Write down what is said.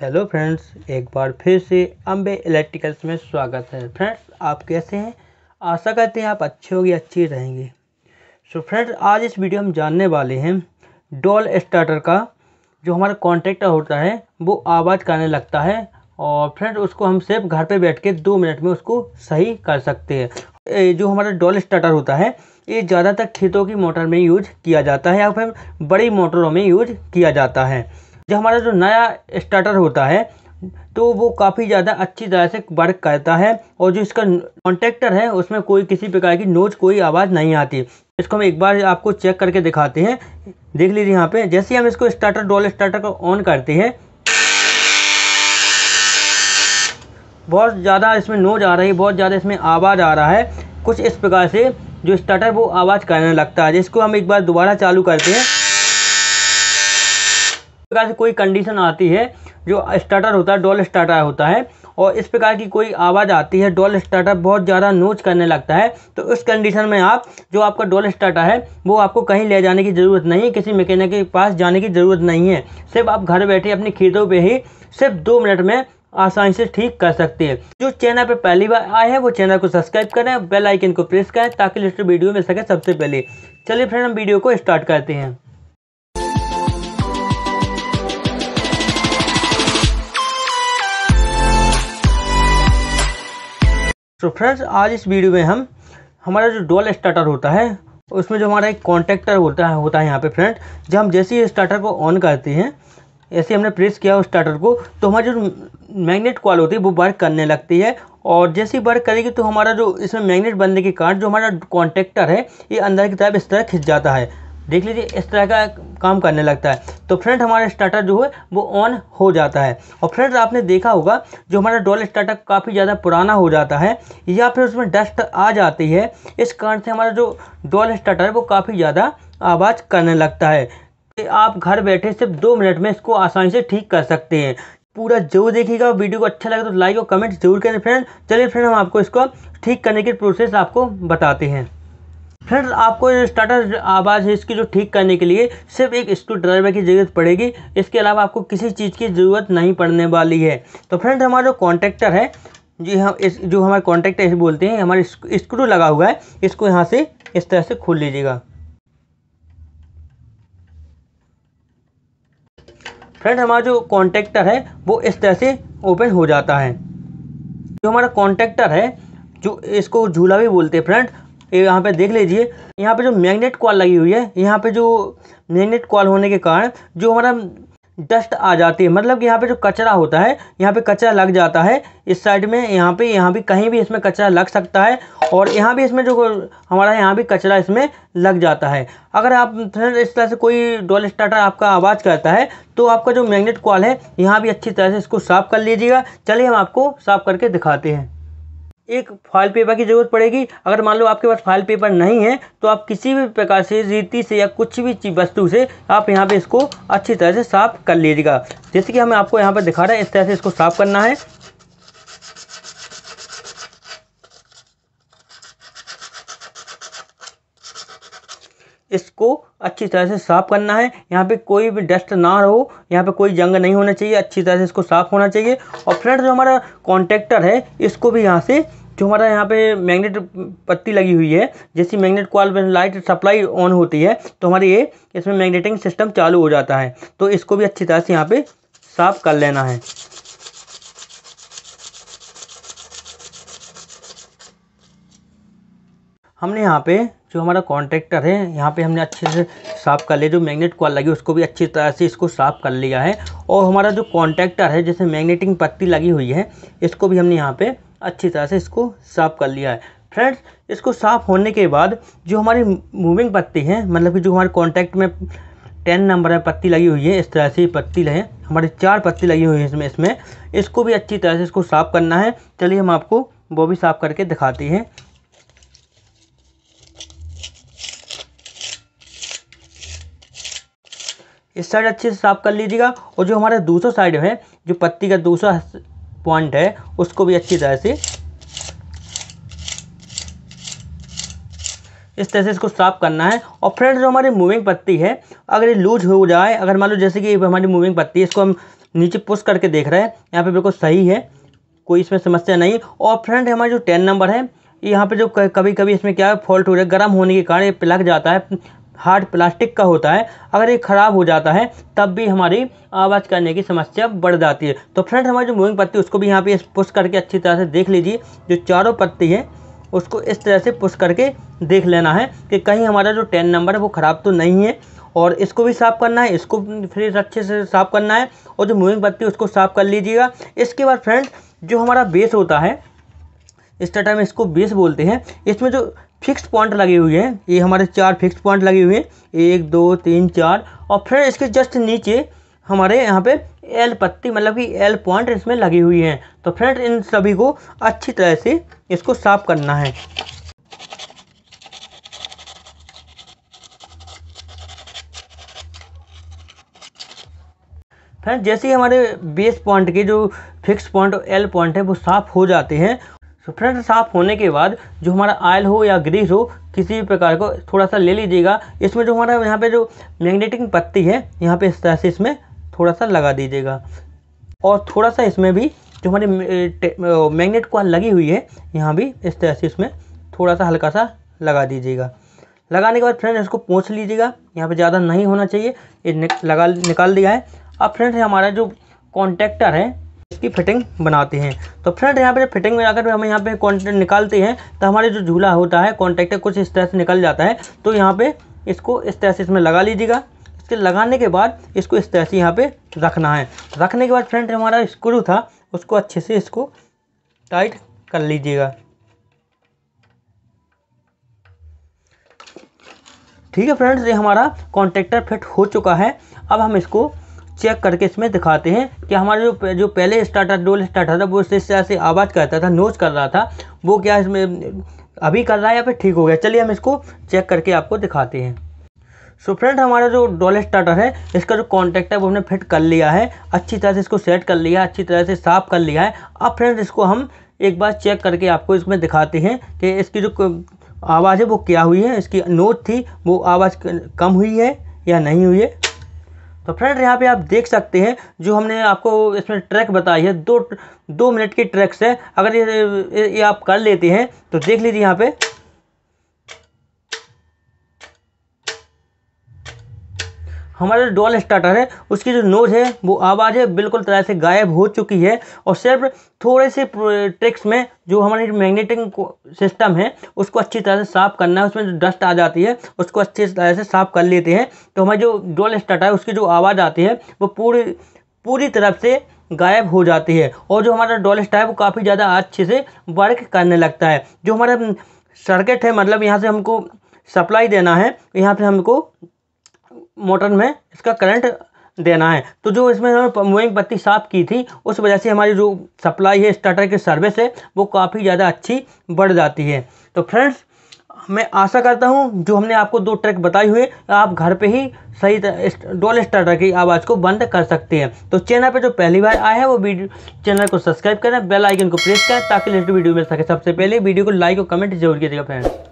hello friends एक बार फिर से अम्बे इलेक्ट्रिकल्स में स्वागत है फ्रेंड्स आप कैसे हैं आशा करते हैं आप अच्छे होगी अच्छी रहेंगे सो so फ्रेंड्स आज इस वीडियो हम जानने वाले हैं डॉल स्टार्टर का जो हमारा कॉन्ट्रेक्टर होता है वो आवाज़ करने लगता है और फ्रेंड्स उसको हम सिर्फ घर पे बैठ के दो मिनट में उसको सही कर सकते हैं जो हमारा डॉल स्टार्टर होता है ये ज़्यादातर खेतों की मोटर में यूज किया जाता है या फिर बड़ी मोटरों में यूज किया जाता है जो हमारा जो नया स्टार्टर होता है तो वो काफ़ी ज़्यादा अच्छी तरह से वर्क करता है और जो इसका कॉन्टेक्टर है उसमें कोई किसी प्रकार की नोज कोई आवाज़ नहीं आती इसको हम एक बार आपको चेक करके दिखाते हैं देख लीजिए यहाँ पे जैसे हम इसको स्टार्टर डॉल स्टार्टर को ऑन करते हैं बहुत ज़्यादा इसमें नोज आ रही है बहुत ज़्यादा इसमें आवाज़ आ रहा है कुछ इस प्रकार से जो स्टार्टर वो आवाज़ करने लगता है जिसको हम एक बार दोबारा चालू करते हैं प्रकार से कोई कंडीशन आती है जो स्टार्टर होता है डॉल स्टार्टर होता है और इस प्रकार की कोई आवाज़ आती है डॉल स्टार्टर बहुत ज़्यादा नोच करने लगता है तो उस कंडीशन में आप जो आपका डॉल स्टार्टर है वो आपको कहीं ले जाने की ज़रूरत नहीं है किसी मैकेनिक के पास जाने की ज़रूरत नहीं है सिर्फ आप घर बैठे अपने खेतों पर ही सिर्फ दो मिनट में आसानी से ठीक कर सकते हैं जो चैनल पर पहली बार आए हैं वो चैनल को सब्सक्राइब करें बेल आइकन को प्रेस करें ताकि लेटेस्ट वीडियो मिल सके सबसे पहले चलिए फ्रेंड हम वीडियो को स्टार्ट करते हैं सो so फ्रेंड्स आज इस वीडियो में हम हमारा जो डोल स्टार्टर होता है उसमें जो हमारा एक कॉन्टेक्टर होता है होता है यहाँ पे फ्रेंड जब हम जैसे ही स्टार्टर को ऑन करते हैं ऐसे हमने प्रेस किया उस स्टार्टर को तो हमारी जो मैग्नेट कॉल होती है वो वर्क करने लगती है और जैसे ही वर्क करेगी तो हमारा जो इसमें मैग्नेट बनने के कारण जो हमारा कॉन्टेक्टर है ये अंदर की तरफ इस तरह खिंच जाता है देख लीजिए इस तरह का काम करने लगता है तो फ्रेंड हमारा स्टार्टर जो है वो ऑन हो जाता है और फ्रेंड आपने देखा होगा जो हमारा डॉल स्टार्टर काफ़ी ज़्यादा पुराना हो जाता है या फिर उसमें डस्ट आ जाती है इस कारण से हमारा जो डॉल स्टार्टर है वो काफ़ी ज़्यादा आवाज़ करने लगता है आप घर बैठे सिर्फ दो मिनट में इसको आसानी से ठीक कर सकते हैं पूरा जो देखिएगा वीडियो को अच्छा लगे तो लाइक और कमेंट जरूर करें फ्रेंड चलिए फ्रेंड हम आपको इसको ठीक करने के प्रोसेस आपको बताते हैं फ्रेंड्स आपको ये स्टार्टर आवाज़ है इसकी जो ठीक करने के लिए सिर्फ एक स्क्रू ड्राइवर की ज़रूरत पड़ेगी इसके अलावा आपको किसी चीज़ की ज़रूरत नहीं पड़ने वाली है तो फ्रेंड्स हमारा जो कॉन्ट्रेक्टर है जी हम हाँ, इस जो हमारे कॉन्ट्रेक्टर इसे बोलते हैं हमारे स्क्रू लगा हुआ है इसको यहाँ से इस तरह से खोल लीजिएगा फ्रेंड हमारा जो कॉन्ट्रेक्टर है वो इस तरह से ओपन हो जाता है जो हमारा कॉन्ट्रेक्टर है जो इसको झूला भी बोलते हैं फ्रेंड यहाँ पे देख लीजिए यहाँ पे जो मैग्नेट कॉल लगी हुई है यहाँ पे जो मैग्नेट कॉल होने के कारण जो हमारा डस्ट आ जाती है मतलब कि यहाँ पे जो कचरा होता है यहाँ पे कचरा लग जाता है इस साइड में यहाँ पे यहाँ भी कहीं भी इसमें कचरा लग सकता है और यहाँ भी इसमें जो हमारा यहाँ भी कचरा इसमें लग जाता है अगर आप इस तरह से कोई डॉल स्टार्टर आपका आवाज़ करता है तो आपका जो मैग्नेट कॉल है यहाँ भी अच्छी तरह से इसको साफ़ कर लीजिएगा चलिए हम आपको साफ़ करके दिखाते हैं एक फाइल पेपर की ज़रूरत पड़ेगी अगर मान लो आपके पास फाइल पेपर नहीं है तो आप किसी भी प्रकार से रीति से या कुछ भी चीज वस्तु से आप यहाँ पे इसको अच्छी तरह से साफ़ कर लीजिएगा जैसे कि हम आपको यहाँ पर दिखा रहे हैं इस तरह से इसको साफ़ करना है इसको अच्छी तरह से साफ़ करना है यहाँ पे कोई भी डस्ट ना रहो यहाँ पे कोई जंग नहीं होना चाहिए अच्छी तरह से इसको साफ़ होना चाहिए और फ्रेंड जो हमारा कॉन्ट्रेक्टर है इसको भी यहाँ से जो हमारा यहाँ पे मैग्नेट पत्ती लगी हुई है जैसे मैग्नेट कॉल में लाइट सप्लाई ऑन होती है तो हमारे ये इसमें मैग्नेटिंग सिस्टम चालू हो जाता है तो इसको भी अच्छी तरह से यहाँ पे साफ कर लेना है हमने यहाँ पे जो हमारा कॉन्ट्रैक्टर है यहाँ पे हमने अच्छे से साफ़ कर लिया जो मैग्नेट कॉल लगी उसको भी अच्छी तरह से इसको साफ़ कर लिया है और हमारा जो कॉन्ट्रैक्टर है जैसे मैग्नेटिंग पत्ती लगी हुई है इसको भी हमने यहाँ पे अच्छी तरह से इसको साफ़ कर लिया है फ्रेंड्स इसको साफ़ होने के बाद जो हमारी मूविंग पत्ती है मतलब कि जो हमारे कॉन्टैक्ट में टेन नंबर में पत्ती लगी हुई है इस तरह से पत्ती लगे हमारी चार पत्ती लगी हुई है इसमें इसमें इसको भी अच्छी तरह से इसको साफ़ करना है चलिए हम आपको वो भी साफ़ करके दिखाते हैं इस साइड अच्छे से साफ़ कर लीजिएगा और जो हमारा दूसरा साइड है जो पत्ती का दूसरा पॉइंट है उसको भी अच्छी तरह से इस तरह से इसको साफ करना है और फ्रेंड्स जो हमारी मूविंग पत्ती है अगर ये लूज हो जाए अगर मान लो जैसे कि हमारी मूविंग पत्ती है इसको हम नीचे पुश करके देख रहे हैं यहाँ पे बिल्कुल सही है कोई इसमें समस्या नहीं और फ्रेंड हमारा जो टेन नंबर है यहाँ पे जो कभी कभी इसमें क्या है फॉल्ट हो जाए गर्म होने के कारण ये पिलक जाता है हार्ड प्लास्टिक का होता है अगर ये ख़राब हो जाता है तब भी हमारी आवाज़ करने की समस्या बढ़ जाती है तो फ्रेंड हमारी जो मूविंग पत्ती उसको भी यहाँ पे पुश करके अच्छी तरह से देख लीजिए जो चारों पत्ती है उसको इस तरह से पुश करके देख लेना है कि कहीं हमारा जो टेन नंबर है वो ख़राब तो नहीं है और इसको भी साफ़ करना है इसको फिर अच्छे से साफ़ करना है और जो मूविंग पत्ती उसको साफ़ कर लीजिएगा इसके बाद फ्रेंड जो हमारा बेस होता है इस टाटा में इसको बेस बोलते हैं इसमें जो फिक्स्ड पॉइंट लगे हुई है ये हमारे चार फिक्स्ड पॉइंट लगे हुए हैं एक दो तीन चार और फिर इसके जस्ट नीचे हमारे यहाँ पे एल पत्ती मतलब कि एल पॉइंट इसमें लगी हुई हैं तो फ्रेंड इन सभी को अच्छी तरह से इसको साफ करना है फ्रेंड जैसे ही हमारे बेस पॉइंट के जो फिक्स पॉइंट एल पॉइंट है वो साफ हो जाते हैं तो फ्रेंड्स साफ़ होने के बाद जो हमारा आयल हो या ग्रीस हो किसी भी प्रकार को थोड़ा सा ले लीजिएगा इसमें जो हमारा यहाँ पे जो मैग्नेटिक पत्ती है यहाँ पे इस तरह से इसमें थोड़ा सा लगा दीजिएगा और थोड़ा सा इसमें भी जो हमारी मैग्नेट कॉल लगी हुई है यहाँ भी इस तरह से इसमें थोड़ा सा हल्का सा लगा दीजिएगा लगाने के बाद फ्रेंड्स इसको पोछ लीजिएगा यहाँ पर ज़्यादा नहीं होना चाहिए ये निक, लगा निकाल दिया है अब फ्रेंड्स हमारा जो कॉन्टैक्टर है इसकी फिटिंग बनाते हैं तो फ्रेंड यहाँ पर फिटिंग में अगर हम यहाँ पे कॉन्टैक्ट निकालते हैं तो हमारे जो झूला होता है कॉन्टैक्ट कुछ इस तरह से निकल जाता है तो यहाँ पे इसको इस तरह से इसमें लगा लीजिएगा इसके लगाने के बाद इसको इस तरह से यहाँ पे रखना है रखने के बाद फ्रेंड हमारा स्क्रू था उसको अच्छे से इसको टाइट कर लीजिएगा ठीक है फ्रेंड्स ये हमारा कॉन्ट्रेक्टर फिट हो चुका है अब हम इसको चेक करके इसमें दिखाते हैं कि हमारा जो जो पहले स्टार्टर डोल स्टार्टर था वो इस तरह से आवाज़ करता था नोच कर रहा था वो क्या इसमें अभी कर रहा है या फिर ठीक हो गया चलिए हम इसको चेक करके आपको दिखाते हैं सो so फ्रेंड हमारा जो डॉल स्टार्टर है इसका जो कॉन्टैक्ट है वो हमने फिट कर लिया है अच्छी तरह से इसको सेट कर लिया है अच्छी तरह से साफ कर लिया है अब फ्रेंड इसको हम एक बार चेक करके आपको इसमें दिखाते हैं कि इसकी जो आवाज़ है वो क्या हुई है इसकी नोट थी वो आवाज़ कम हुई है या नहीं हुई है तो फ्रेंड यहाँ पे आप देख सकते हैं जो हमने आपको इसमें ट्रैक बताई है दो दो मिनट की ट्रैक्स है अगर ये, ये आप कर लेते हैं तो देख लीजिए यहाँ पे हमारा जो डॉल स्टार्टर है उसकी जो नोज है वो आवाज़ है बिल्कुल तरह से गायब हो चुकी है और सिर्फ थोड़े से ट्रिक्स में जो हमारी मैग्नेटिक सिस्टम है उसको अच्छी तरह से साफ़ करना है उसमें जो डस्ट आ जाती है उसको अच्छी तरह से साफ़ कर लेते हैं तो हमारे जो डॉल स्टार्टर है उसकी जो आवाज़ आती है वो पूरी पूरी तरफ से गायब हो जाती है और जो हमारा डॉल स्टार है वो काफ़ी ज़्यादा अच्छे से वर्क करने लगता है जो हमारा सर्किट है मतलब यहाँ से हमको सप्लाई देना है यहाँ से हमको मोटर में इसका करंट देना है तो जो इसमें हमने मोइंग पत्ती साफ़ की थी उस वजह से हमारी जो सप्लाई है स्टार्टर की सर्विस है वो काफ़ी ज़्यादा अच्छी बढ़ जाती है तो फ्रेंड्स मैं आशा करता हूँ जो हमने आपको दो ट्रैक बताए हुए आप घर पे ही सही डोल स्टार्टर की आवाज़ को बंद कर सकते हैं तो चैनल पे जो पहली बार आए हैं वो वीडियो चैनल को सब्सक्राइब करें बेल आइकन को प्रेस करें ताकि लेटेस्ट वीडियो मिल सके सबसे पहले वीडियो को लाइक और कमेंट जरूर कीजिएगा फ्रेंड्स